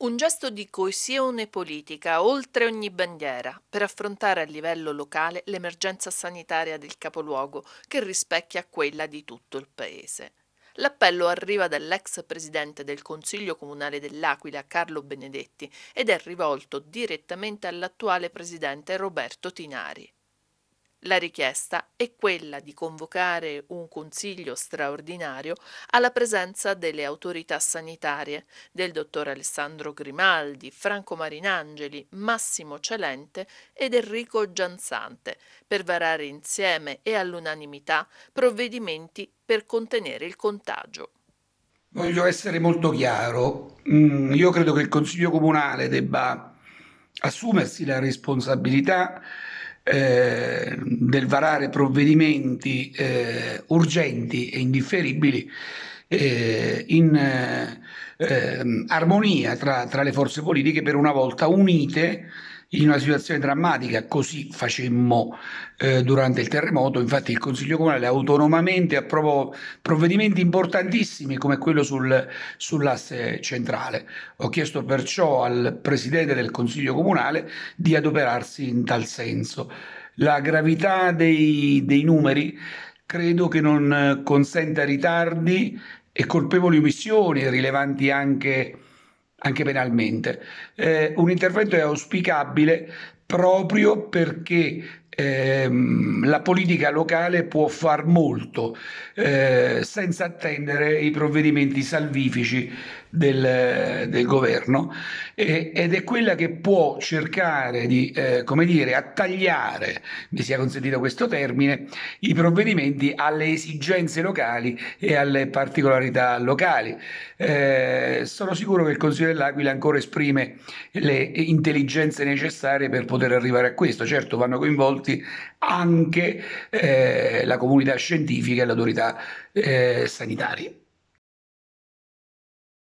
Un gesto di coesione politica oltre ogni bandiera per affrontare a livello locale l'emergenza sanitaria del capoluogo che rispecchia quella di tutto il paese. L'appello arriva dall'ex presidente del Consiglio Comunale dell'Aquila Carlo Benedetti ed è rivolto direttamente all'attuale presidente Roberto Tinari. La richiesta è quella di convocare un consiglio straordinario alla presenza delle autorità sanitarie, del dottor Alessandro Grimaldi, Franco Marinangeli, Massimo Celente ed Enrico Gianzante, per varare insieme e all'unanimità provvedimenti per contenere il contagio. Voglio essere molto chiaro, mm, io credo che il Consiglio Comunale debba assumersi la responsabilità eh, del varare provvedimenti eh, urgenti e indifferibili eh, in eh, ehm, armonia tra, tra le forze politiche per una volta unite in una situazione drammatica, così facemmo eh, durante il terremoto, infatti il Consiglio Comunale autonomamente approvò provvedimenti importantissimi come quello sul, sull'asse centrale. Ho chiesto perciò al Presidente del Consiglio Comunale di adoperarsi in tal senso. La gravità dei, dei numeri credo che non consenta ritardi e colpevoli omissioni rilevanti anche anche penalmente. Eh, un intervento è auspicabile proprio perché eh, la politica locale può far molto eh, senza attendere i provvedimenti salvifici del, del governo e, ed è quella che può cercare di, eh, come dire, attagliare, mi sia consentito questo termine, i provvedimenti alle esigenze locali e alle particolarità locali. Eh, sono sicuro che il Consiglio dell'Aquila ancora esprime le intelligenze necessarie per poter arrivare a questo. Certo vanno coinvolti coinvolti anche eh, la comunità scientifica e le autorità eh, sanitarie.